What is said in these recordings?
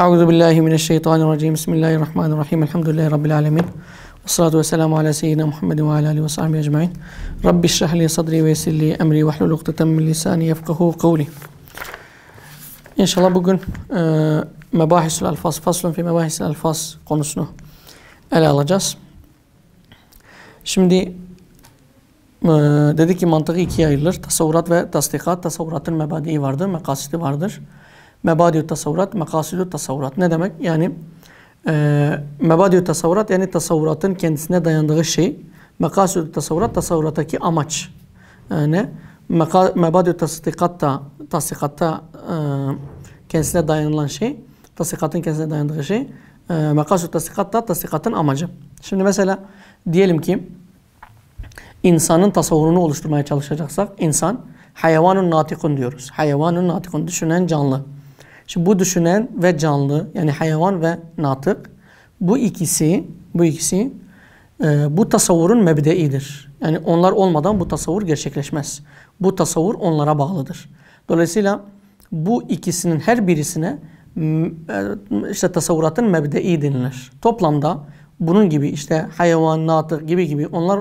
Euzu billahi mineşşeytanirracim. Bismillahirrahmanirrahim. Elhamdülillahi rabbil alamin. Vessalatu vesselamu ala seyyidina Muhammedin ve ala alihi ve sahbihi ecmaîn. Rabbi şrah li sadri ve yessir li emri ve hlul ukdeten min lisani yefkahu kavli. İnşallah bugün e, mebahisul alfas, faslun fi mebahisul alfas konusunu ele alacağız. Şimdi e, dedik ki mantık ikiye ayrılır. Tasavvurat ve tasdikat. Tasavvuratın mebadi'i vardır, mekasidi vardır. Mebadiyü tasavvurat, makasidü tasavvurat. Ne demek? Yani e, mebadiyü tasavvurat yani tasavvuratın kendisine dayandığı şey. Makasidü tasavvurat tasavvurataki amaç. E, ne? Mebadiyü tasdikatta, tasdikatta e, kendisine dayanılan şey. Tasdikatın kendisine dayandığı şey. E, Makasidü tasdikatta tasdikatın amacı. Şimdi mesela diyelim ki insanın tasavvurunu oluşturmaya çalışacaksak insan hayvanun natikun diyoruz. Hayvanun natikun düşünen canlı. Şimdi bu düşünen ve canlı yani hayvan ve natık bu ikisi bu ikisi e, bu tasavvurun mebdeidir. Yani onlar olmadan bu tasavvur gerçekleşmez. Bu tasavvur onlara bağlıdır. Dolayısıyla bu ikisinin her birisine e, işte tasavvuratın mebdei denilir. Toplamda bunun gibi işte hayvan, natık gibi gibi onlar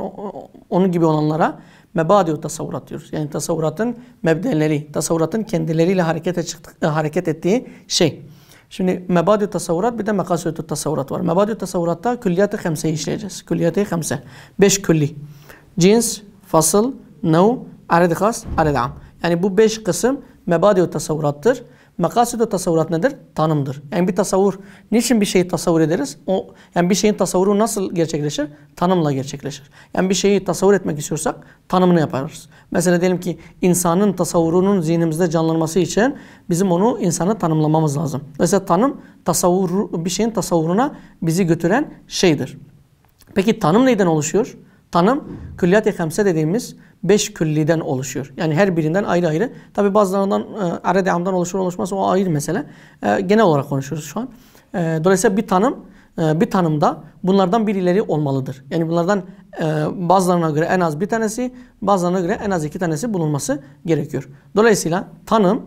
onun gibi olanlara mebadi tasavvurat diyoruz. Yani tasavvuratın mebdeleri, tasavvuratın kendileriyle harekete çıktık, e, hareket ettiği şey. Şimdi mebadi tasavvurat bir de mekasütü tasavvurat var. Mebadi tasavvuratta külliyatı hemseyi işleyeceğiz. Külliyatı hemse. Beş külli. Cins, fasıl, nev, ared-i Yani bu beş kısım mebadi tasavvurattır. Makasüdü tasavvurat nedir? Tanımdır. Yani bir tasavvur, niçin bir şeyi tasavvur ederiz? O, yani bir şeyin tasavvuru nasıl gerçekleşir? Tanımla gerçekleşir. Yani bir şeyi tasavvur etmek istiyorsak tanımını yaparız. Mesela diyelim ki insanın tasavvurunun zihnimizde canlanması için bizim onu insanı tanımlamamız lazım. Mesela tanım tasavvur, bir şeyin tasavvuruna bizi götüren şeydir. Peki tanım neyden oluşuyor? Tanım, külliyat-i dediğimiz beş külliden oluşuyor. Yani her birinden ayrı ayrı. Tabi bazılarından e, aredamdan oluşur oluşmaz o ayrı mesele. E, genel olarak konuşuyoruz şu an. E, dolayısıyla bir tanım e, bir tanımda bunlardan birileri olmalıdır. Yani bunlardan e, bazılarına göre en az bir tanesi, bazılarına göre en az iki tanesi bulunması gerekiyor. Dolayısıyla tanım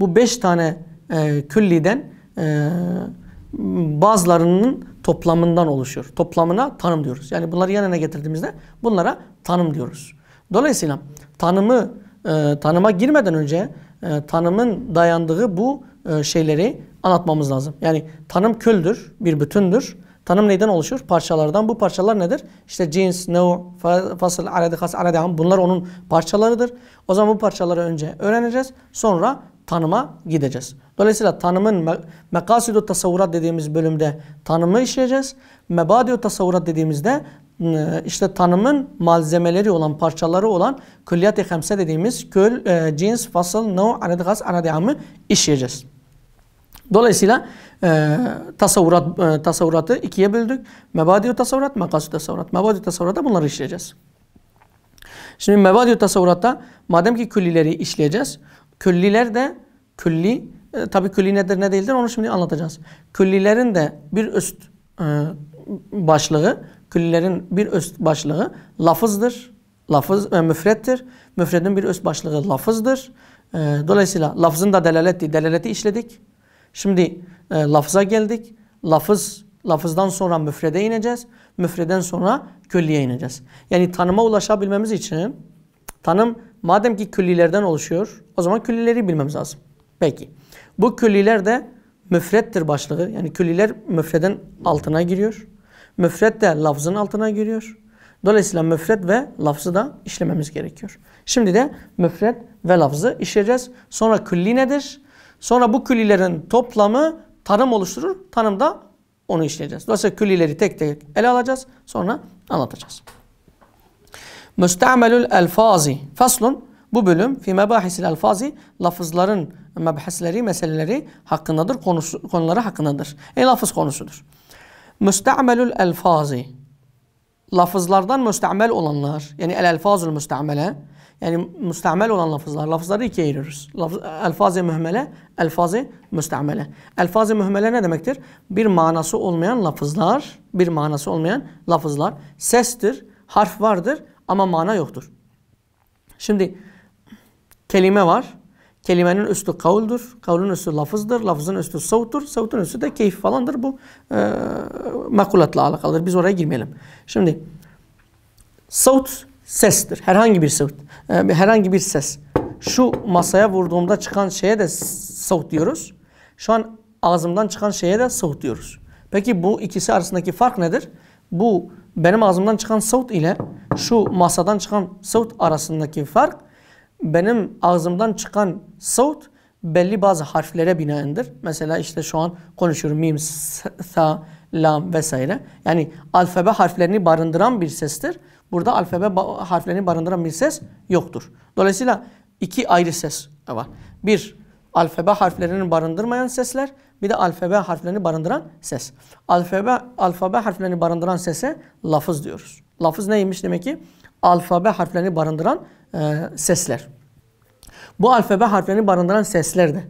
bu beş tane e, külliden e, bazılarının toplamından oluşuyor. Toplamına tanım diyoruz. Yani bunları yan yana getirdiğimizde bunlara tanım diyoruz. Dolayısıyla tanımı e, tanıma girmeden önce e, tanımın dayandığı bu e, şeyleri anlatmamız lazım. Yani tanım küldür, bir bütündür. Tanım neyden oluşur? Parçalardan. Bu parçalar nedir? İşte cins, nev, fasıl, aradi, has, aradi, Bunlar onun parçalarıdır. O zaman bu parçaları önce öğreneceğiz. Sonra tanıma gideceğiz. Dolayısıyla tanımın me mekasidu tasavvurat dediğimiz bölümde tanımı işleyeceğiz. Mebadiu tasavvurat dediğimizde e, işte tanımın malzemeleri olan, parçaları olan külliyat-ı hemse dediğimiz kül, e, cins, fasıl, nav, anad gaz, işleyeceğiz. Dolayısıyla e, tasavvurat, e, tasavvuratı ikiye böldük. Mebadi tasavvurat, makasü tasavvurat. Mebadi tasavvurata bunları işleyeceğiz. Şimdi mebadi tasavvuratta madem ki küllileri işleyeceğiz. Külliler de külli, e, tabi külli nedir ne değildir onu şimdi anlatacağız. Küllilerin de bir üst e, başlığı küllilerin bir üst başlığı lafızdır. Lafız e, müfrettir. Müfredin bir üst başlığı lafızdır. E, dolayısıyla lafızın da delaletti. Delaleti işledik. Şimdi e, lafıza geldik. Lafız lafızdan sonra müfrede ineceğiz. Müfreden sonra külliye ineceğiz. Yani tanıma ulaşabilmemiz için tanım madem ki küllilerden oluşuyor o zaman küllileri bilmemiz lazım. Peki. Bu külliler de müfrettir başlığı. Yani külliler müfreden altına giriyor. Müfret de lafzın altına giriyor. Dolayısıyla müfret ve lafzı da işlememiz gerekiyor. Şimdi de müfret ve lafzı işleyeceğiz. Sonra külli nedir? Sonra bu küllilerin toplamı tanım oluşturur. Tanımda onu işleyeceğiz. Dolayısıyla küllileri tek tek ele alacağız. Sonra anlatacağız. Müstemelül elfazi. Faslun bu bölüm fi mebahisil elfazi lafızların mebhesleri, meseleleri hakkındadır, konusu, konuları hakkındadır. E lafız konusudur müste'melül elfazi lafızlardan müste'mel olanlar yani el elfazul müste'mele yani müste'mel olan lafızlar lafızları ikiye ayırırız. Lafız, elfaz-ı mühmele, elfaz-ı müste'mele. mühmele ne demektir? Bir manası olmayan lafızlar, bir manası olmayan lafızlar. Sestir, harf vardır ama mana yoktur. Şimdi kelime var, Kelimenin üstü kavuldur, kavlun üstü lafızdır, lafızın üstü savuttur, savutun üstü de keyif falandır. Bu e, makulatla alakalıdır. Biz oraya girmeyelim. Şimdi savut sestir. Herhangi bir savut. E, herhangi bir ses. Şu masaya vurduğumda çıkan şeye de savut diyoruz. Şu an ağzımdan çıkan şeye de savut diyoruz. Peki bu ikisi arasındaki fark nedir? Bu benim ağzımdan çıkan savut ile şu masadan çıkan savut arasındaki fark benim ağzımdan çıkan saut belli bazı harflere binaendir. Mesela işte şu an konuşuyorum mim, sa, lam vesaire. Yani alfabe harflerini barındıran bir sestir. Burada alfabe harflerini barındıran bir ses yoktur. Dolayısıyla iki ayrı ses var. Bir, alfabe harflerini barındırmayan sesler, bir de alfabe harflerini barındıran ses. Alfabe, alfabe harflerini barındıran sese lafız diyoruz. Lafız neymiş demek ki? alfabe harflerini barındıran e, sesler. Bu alfabe harflerini barındıran sesler de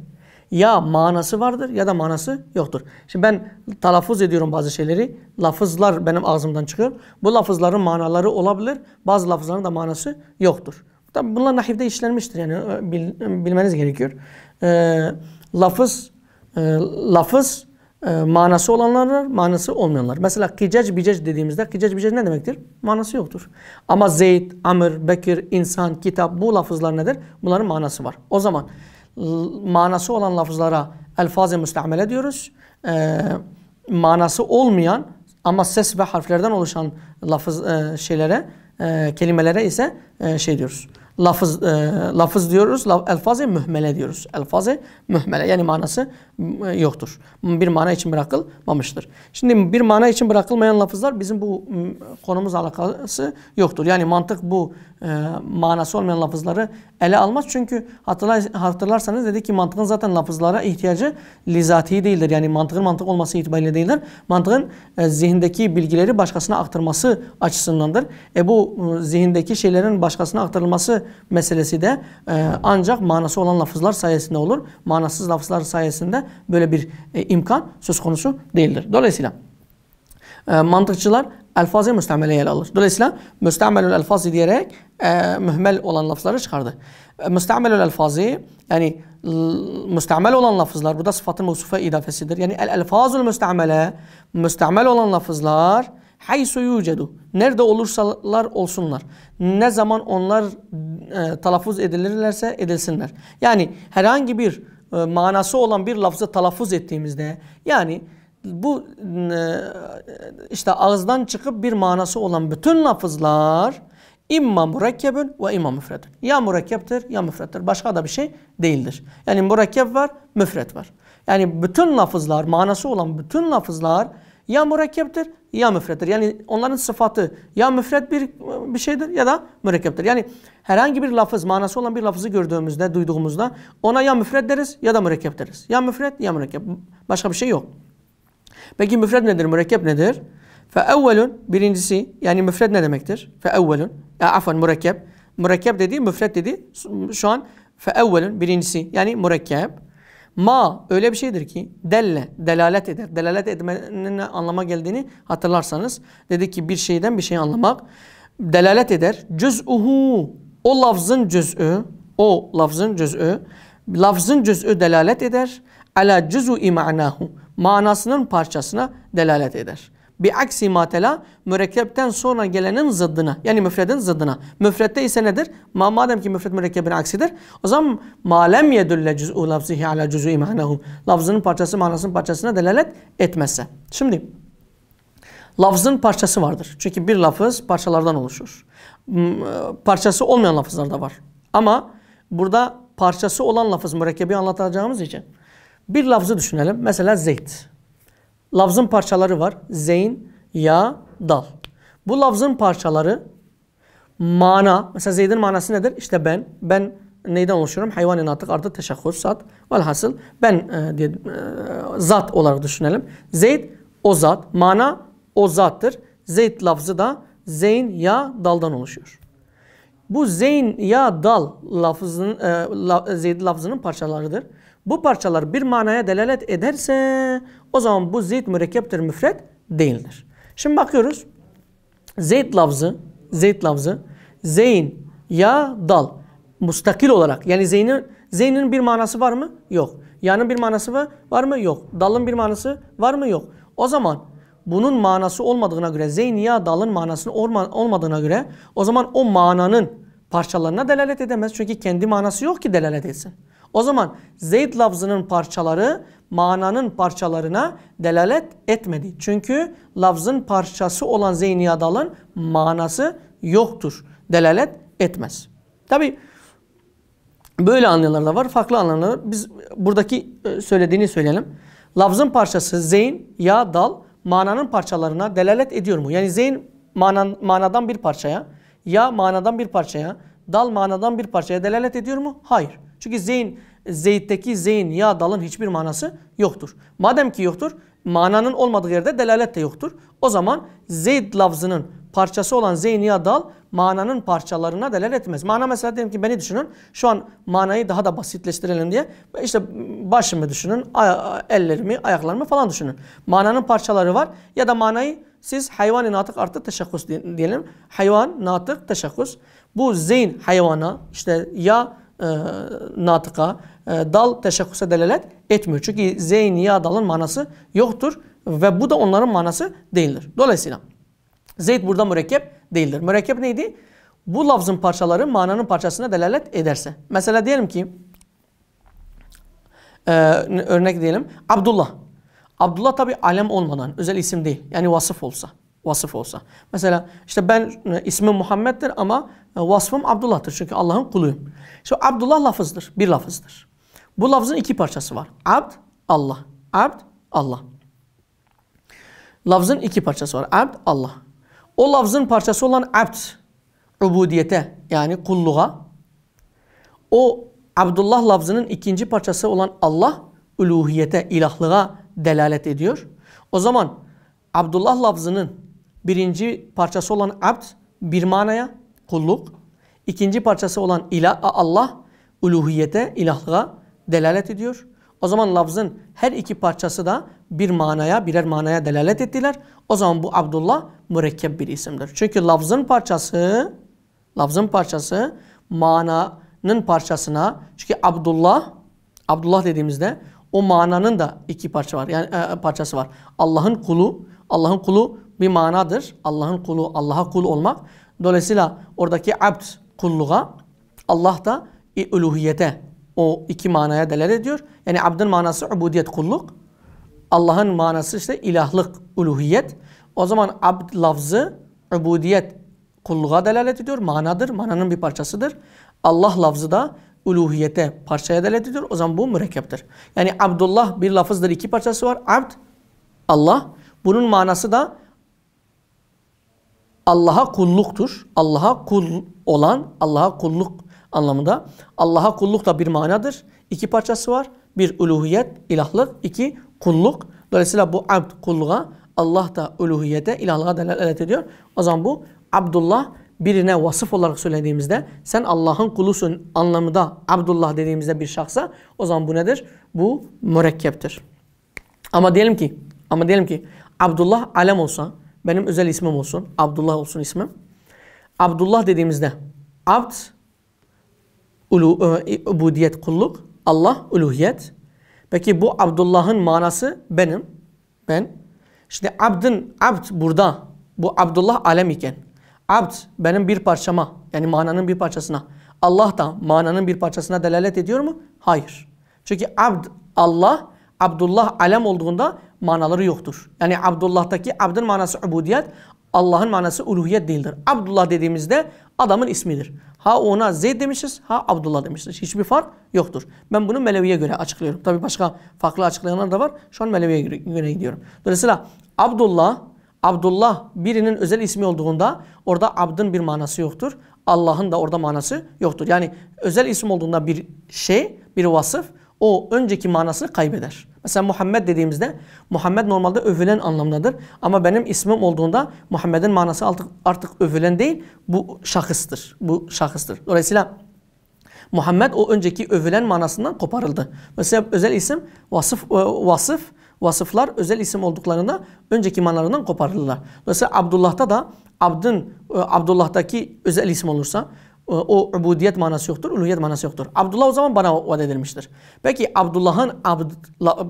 ya manası vardır ya da manası yoktur. Şimdi ben telaffuz ediyorum bazı şeyleri. Lafızlar benim ağzımdan çıkıyor. Bu lafızların manaları olabilir. Bazı lafızların da manası yoktur. Tabi bunlar nahivde işlenmiştir. Yani e, bil, e, bilmeniz gerekiyor. E, lafız, e, lafız ee, manası olanlar var, manası olmayanlar. Mesela kicac bicac dediğimizde kicac bicac ne demektir? Manası yoktur. Ama zeyt, amir, Bekir, insan, kitap bu lafızlar nedir? Bunların manası var. O zaman manası olan lafızlara elfaz-ı müstamele diyoruz. E, manası olmayan ama ses ve harflerden oluşan lafız e, şeylere, e, kelimelere ise e, şey diyoruz lafız e, lafız diyoruz. Laf, elfazı mühmele diyoruz. Elfazı mühmele yani manası e, yoktur. Bir mana için bırakılmamıştır. Şimdi bir mana için bırakılmayan lafızlar bizim bu konumuz alakası yoktur. Yani mantık bu e, manası olmayan lafızları ele almaz. Çünkü hatırlar, hatırlarsanız dedik ki mantığın zaten lafızlara ihtiyacı lizatihi değildir. Yani mantığın mantık olması itibariyle değildir. Mantığın e, zihindeki bilgileri başkasına aktarması açısındandır. E bu e, zihindeki şeylerin başkasına aktarılması meselesi de e, ancak manası olan lafızlar sayesinde olur. Manasız lafızlar sayesinde böyle bir e, imkan söz konusu değildir. Dolayısıyla e, mantıkçılar elfazı müstemeleyi ele alır. Dolayısıyla müstemelül elfazı diyerek e, mühmel olan lafızları çıkardı. E, müstemelül elfazı yani müstemel olan lafızlar da sıfatın musufa idafesidir. Yani el elfazul müstemele müstemel olan lafızlar haysu yucedu. Nerede olursalar olsunlar. Ne zaman onlar e, telaffuz edilirlerse edilsinler. Yani herhangi bir e, manası olan bir lafzı telaffuz ettiğimizde yani bu e, işte ağızdan çıkıp bir manası olan bütün lafızlar İmma mürekkebün ve imma müfredün. Ya mürekkeptir ya müfrettir. Başka da bir şey değildir. Yani mürekkep var, müfret var. Yani bütün lafızlar, manası olan bütün lafızlar ya mürekkeptir ya müfrettir. Yani onların sıfatı ya müfret bir, bir şeydir ya da mürekkeptir. Yani herhangi bir lafız, manası olan bir lafızı gördüğümüzde, duyduğumuzda ona ya müfret deriz ya da mürekkep deriz. Ya müfret ya mürekkep. Başka bir şey yok. Peki müfret nedir, mürekkep nedir? Fe evvelun birincisi yani müfret ne demektir? Fe evvelun. Ya afan mürekkep. Mürekkep dedi, müfret dedi. şu an fe evvelun birincisi yani mürekkep. Ma öyle bir şeydir ki delle delalet eder. Delalet etmenin anlama geldiğini hatırlarsanız dedi ki bir şeyden bir şey anlamak delalet eder. Cüz'uhu o lafzın cüz'ü o lafzın cüz'ü lafzın cüz'ü delalet eder. Ala cüz'ü manahu manasının parçasına delalet eder. Bi aksi matela mürekkepten sonra gelenin zıddına yani müfredin zıddına. Müfredde ise nedir? Ma madem ki müfred mürekkebin aksidir. O zaman malem yedülle cüz'u lafzihi ala cüz'ü manahu. Lafzının parçası manasının parçasına delalet etmezse. Şimdi lafzın parçası vardır. Çünkü bir lafız parçalardan oluşur. E, parçası olmayan lafızlar da var. Ama burada parçası olan lafız mürekkebi anlatacağımız için bir lafzı düşünelim. Mesela zeyt lafzın parçaları var. Zeyn, ya, dal. Bu lafzın parçaları mana, mesela Zeyd'in manası nedir? İşte ben, ben neyden oluşuyorum? Hayvan artık artı teşekkür, zat. Velhasıl ben e, diye, e, zat olarak düşünelim. Zeyd o zat, mana o zattır. Zeyd lafzı da zeyn ya daldan oluşuyor. Bu zeyn ya dal lafızın e, la, zeyd lafzının parçalarıdır. Bu parçalar bir manaya delalet ederse o zaman bu zeyt mürekkeptir müfret değildir. Şimdi bakıyoruz. Zeyt lafzı, zeyt lafzı, zeyn ya dal mustakil olarak yani zeynin zeynin bir manası var mı? Yok. Yanın bir manası var, var mı? Yok. Dalın bir manası var mı? Yok. O zaman bunun manası olmadığına göre zeyn ya dalın manasının olmadığına göre o zaman o mananın parçalarına delalet edemez. Çünkü kendi manası yok ki delalet etsin. O zaman Zeyd lafzının parçaları mananın parçalarına delalet etmedi. Çünkü lafzın parçası olan zeyniyadalın manası yoktur. Delalet etmez. Tabi böyle anlamlar da var. Farklı anlamları Biz buradaki e, söylediğini söyleyelim. Lafzın parçası zeyn, ya, dal mananın parçalarına delalet ediyor mu? Yani zeyn manan, manadan bir parçaya, ya manadan bir parçaya, dal manadan bir parçaya delalet ediyor mu? Hayır. Çünkü zeyn, zeytteki zeyn ya dalın hiçbir manası yoktur. Madem ki yoktur, mananın olmadığı yerde delalet de yoktur. O zaman zeyt lafzının parçası olan zeyn ya dal mananın parçalarına delalet etmez. Mana mesela diyelim ki beni düşünün. Şu an manayı daha da basitleştirelim diye. İşte başımı düşünün, ay ellerimi, ayaklarımı falan düşünün. Mananın parçaları var ya da manayı siz hayvan-ı natık artı teşekküs diyelim. Hayvan, natık, teşekküs. Bu zeyn hayvana, işte ya e, natıka, e, dal teşekküse delalet etmiyor. Çünkü zeyniya dalın manası yoktur ve bu da onların manası değildir. Dolayısıyla zeyt burada mürekkep değildir. Mürekkep neydi? Bu lafzın parçaları mananın parçasına delalet ederse. Mesela diyelim ki e, örnek diyelim Abdullah. Abdullah tabi alem olmadan özel isim değil. Yani vasıf olsa. Vasıf olsa. Mesela işte ben e, ismim Muhammed'dir ama e, vasfım Abdullah'tır. Çünkü Allah'ın kuluyum. İşte Abdullah lafızdır. Bir lafızdır. Bu lafızın iki parçası var. Abd, Allah. Abd, Allah. Lafızın iki parçası var. Abd, Allah. O lafızın parçası olan abd, ubudiyete yani kulluğa. O Abdullah lafzının ikinci parçası olan Allah, uluhiyete, ilahlığa delalet ediyor. O zaman Abdullah lafzının birinci parçası olan abd bir manaya, kulluk. İkinci parçası olan ilah, Allah uluhiyete, ilahlığa delalet ediyor. O zaman lafzın her iki parçası da bir manaya, birer manaya delalet ettiler. O zaman bu Abdullah mürekkep bir isimdir. Çünkü lafzın parçası, lafzın parçası mananın parçasına, çünkü Abdullah, Abdullah dediğimizde o mananın da iki parça var. Yani e, e parçası var. Allah'ın kulu, Allah'ın kulu bir manadır. Allah'ın kulu, Allah'a kul olmak. Dolayısıyla oradaki abd kulluğa Allah da uluhiyete o iki manaya delal ediyor. Yani abdın manası ubudiyet kulluk. Allah'ın manası işte ilahlık, uluhiyet. O zaman abd lafzı ubudiyet kulluğa delalet ediyor. Manadır, mananın bir parçasıdır. Allah lafzı da uluhiyete, parçaya delalet ediyor. O zaman bu mürekkeptir. Yani Abdullah bir lafızdır, iki parçası var. Abd, Allah. Bunun manası da Allah'a kulluktur. Allah'a kul olan, Allah'a kulluk anlamında. Allah'a kulluk da bir manadır. İki parçası var. Bir uluhiyet, ilahlık. iki kulluk. Dolayısıyla bu abd kulluğa, Allah da uluhiyete, ilahlığa delalet ediyor. O zaman bu Abdullah birine vasıf olarak söylediğimizde sen Allah'ın kulusun anlamında Abdullah dediğimizde bir şahsa o zaman bu nedir? Bu mürekkeptir. Ama diyelim ki ama diyelim ki Abdullah alem olsa benim özel ismim olsun. Abdullah olsun ismim. Abdullah dediğimizde abd ulu, e, ubudiyet kulluk, Allah uluhiyet. Peki bu Abdullah'ın manası benim. Ben. Şimdi abdın, abd burada. Bu Abdullah alem iken. Abd benim bir parçama yani mananın bir parçasına. Allah da mananın bir parçasına delalet ediyor mu? Hayır. Çünkü abd Allah, Abdullah alem olduğunda manaları yoktur. Yani Abdullah'taki abdın manası ubudiyet, Allah'ın manası uluhiyet değildir. Abdullah dediğimizde adamın ismidir. Ha ona Zeyd demişiz, ha Abdullah demişiz. Hiçbir fark yoktur. Ben bunu Melevi'ye göre açıklıyorum. Tabi başka farklı açıklayanlar da var. Şu an Melevi'ye göre gidiyorum. Dolayısıyla Abdullah, Abdullah birinin özel ismi olduğunda orada abdın bir manası yoktur. Allah'ın da orada manası yoktur. Yani özel isim olduğunda bir şey, bir vasıf o önceki manasını kaybeder. Mesela Muhammed dediğimizde Muhammed normalde övülen anlamındadır. Ama benim ismim olduğunda Muhammed'in manası artık, artık övülen değil bu şahıstır. Bu şahıstır. Dolayısıyla Muhammed o önceki övülen manasından koparıldı. Mesela özel isim vasıf e, vasıf vasıflar özel isim olduklarında önceki manalarından koparılırlar. Mesela Abdullah'ta da Abd'ın e, Abdullah'taki özel isim olursa ee, o ubudiyet manası yoktur, uluhiyet manası yoktur. Abdullah o zaman bana vaat edilmiştir. Peki Abdullah'ın abd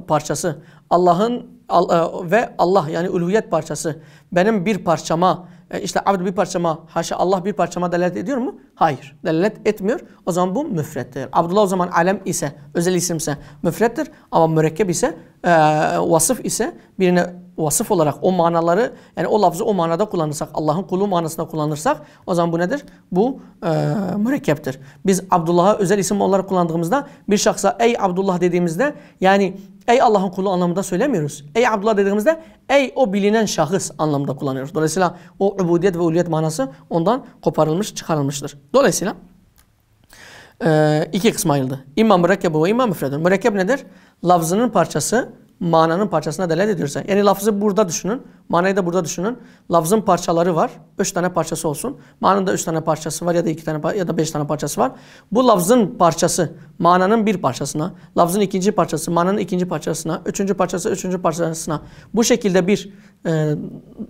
parçası, Allah'ın e, ve Allah yani uluhiyet parçası benim bir parçama, e, işte abd bir parçama, haşa Allah bir parçama delalet ediyor mu? Hayır, delalet etmiyor. O zaman bu müfrettir. Abdullah o zaman alem ise, özel isimse müfrettir ama mürekkep ise, e, vasıf ise birine vasıf olarak o manaları yani o lafzı o manada kullanırsak, Allah'ın kulu manasında kullanırsak o zaman bu nedir? Bu e, mürekkeptir. Biz Abdullah'a özel isim olarak kullandığımızda bir şahsa ey Abdullah dediğimizde yani ey Allah'ın kulu anlamında söylemiyoruz. Ey Abdullah dediğimizde ey o bilinen şahıs anlamında kullanıyoruz. Dolayısıyla o ubudiyet ve uliyet manası ondan koparılmış, çıkarılmıştır. Dolayısıyla e, iki kısma ayrıldı. İmam mürekkebü ve imam müfredun. Mürekkep nedir? Lafzının parçası mananın parçasına delalet ediyorsa. Yani lafızı burada düşünün. Manayı da burada düşünün. Lafzın parçaları var. Üç tane parçası olsun. Mananın da üç tane parçası var ya da iki tane ya da beş tane parçası var. Bu lafzın parçası mananın bir parçasına, lafzın ikinci parçası mananın ikinci parçasına, üçüncü parçası üçüncü parçasına bu şekilde bir e,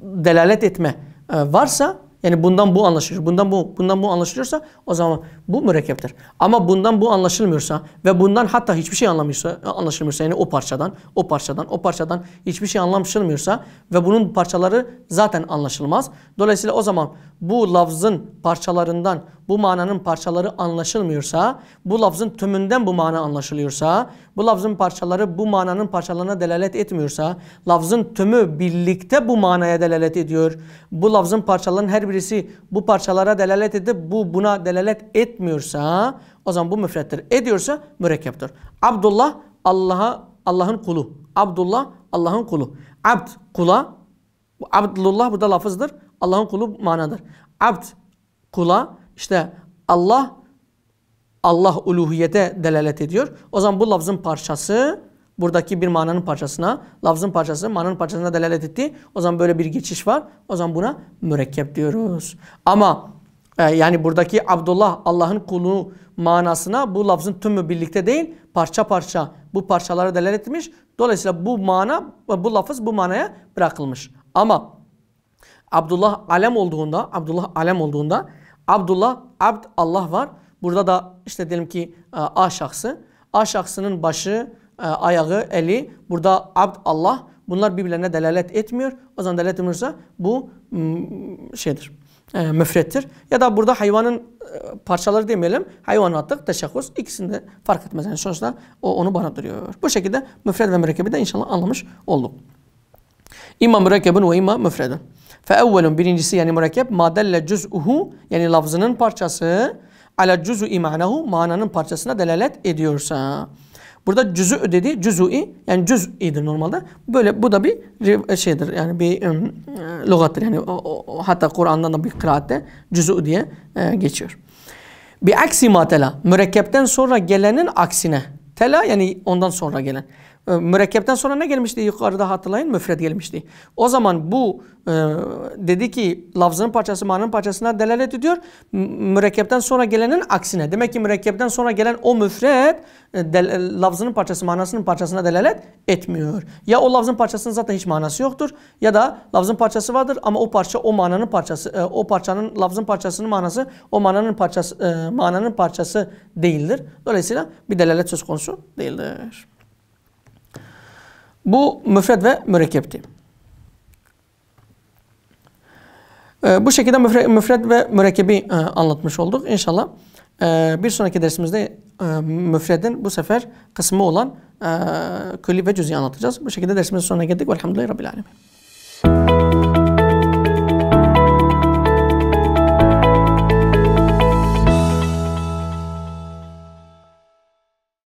delalet etme e, varsa yani bundan bu anlaşılıyor. Bundan bu, bundan bu anlaşılıyorsa o zaman bu mürekkeptir. Ama bundan bu anlaşılmıyorsa ve bundan hatta hiçbir şey anlamıyorsa, anlaşılmıyorsa yani o parçadan, o parçadan, o parçadan hiçbir şey anlaşılmıyorsa ve bunun parçaları zaten anlaşılmaz. Dolayısıyla o zaman bu lafzın parçalarından bu mananın parçaları anlaşılmıyorsa, bu lafzın tümünden bu mana anlaşılıyorsa, bu lafzın parçaları bu mananın parçalarına delalet etmiyorsa, lafzın tümü birlikte bu manaya delalet ediyor. Bu lafzın parçalarının her birisi bu parçalara delalet edip bu buna delalet etmiyorsa, o zaman bu müfrettir. Ediyorsa mürekkeptir. Abdullah Allah'a Allah'ın kulu. Abdullah Allah'ın kulu. Abd kula. Abdullah burada lafızdır. Allah'ın kulu manadır. Abd kula işte Allah Allah uluhiyete delalet ediyor. O zaman bu lafzın parçası buradaki bir mananın parçasına, lafzın parçası mananın parçasına delalet etti. O zaman böyle bir geçiş var. O zaman buna mürekkep diyoruz. Ama e, yani buradaki Abdullah Allah'ın kulu manasına bu lafzın tümü birlikte değil parça parça bu parçalara delalet etmiş. Dolayısıyla bu mana bu lafız bu manaya bırakılmış. Ama Abdullah alem olduğunda, Abdullah alem olduğunda Abdullah abd Allah var. Burada da işte diyelim ki e, A şahsı. A şahsının başı, e, ayağı, eli. Burada abd Allah. Bunlar birbirlerine delalet etmiyor. O zaman delalet etmiyorsa bu şeydir. E, müfrettir. Ya da burada hayvanın e, parçaları demeyelim. Hayvanatlık, teşekküs ikisinde fark etmez. Yani sonuçta o onu barındırıyor. Bu şekilde müfred ve mürekkebi de inşallah anlamış olduk. İmma mürekkebun ve imma müfredun. Fe evvelun birincisi yani mürekkep madelle cüz'uhu yani lafzının parçası ala cüzü imanehu mananın parçasına delalet ediyorsa. Burada cüzü dedi, cüzü'i yani cüz idi normalde. Böyle bu da bir e, şeydir yani bir um, e, logattır yani o, o, hatta Kur'an'dan da bir kıraatte cüzü diye e, geçiyor. Bir aksi matela mürekkepten sonra gelenin aksine. Tela yani ondan sonra gelen e, mürekkepten sonra ne gelmişti yukarıda hatırlayın müfred gelmişti. O zaman bu e, dedi ki lafzın parçası manın parçasına delalet ediyor. Mürekkepten sonra gelenin aksine. Demek ki mürekkepten sonra gelen o müfred e, de, e, parçası manasının parçasına delalet etmiyor. Ya o lafzın parçasının zaten hiç manası yoktur ya da lafzın parçası vardır ama o parça o mananın parçası e, o parçanın lafzın parçasının manası o mananın parçası e, mananın parçası değildir. Dolayısıyla bir delalet söz konusu değildir. Bu müfred ve mürekkepti. Ee, bu şekilde müfred, müfred ve mürekkebi e, anlatmış olduk. İnşallah e, bir sonraki dersimizde e, müfredin bu sefer kısmı olan e, külli ve cüz'i anlatacağız. Bu şekilde dersimizin sonuna geldik. Velhamdülillahi Rabbil Alemin.